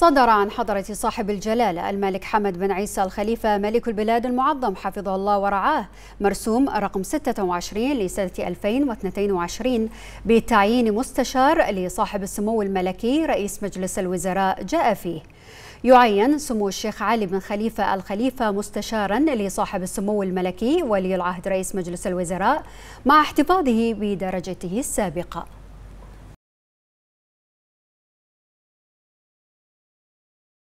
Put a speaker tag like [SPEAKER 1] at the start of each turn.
[SPEAKER 1] صدر عن حضرة صاحب الجلالة الملك حمد بن عيسى الخليفة ملك البلاد المعظم حفظه الله ورعاه مرسوم رقم 26 لسنة 2022 بتعيين مستشار لصاحب السمو الملكي رئيس مجلس الوزراء جاء فيه يعين سمو الشيخ علي بن خليفة الخليفة مستشارا لصاحب السمو الملكي ولي العهد رئيس مجلس الوزراء مع احتفاظه بدرجته
[SPEAKER 2] السابقة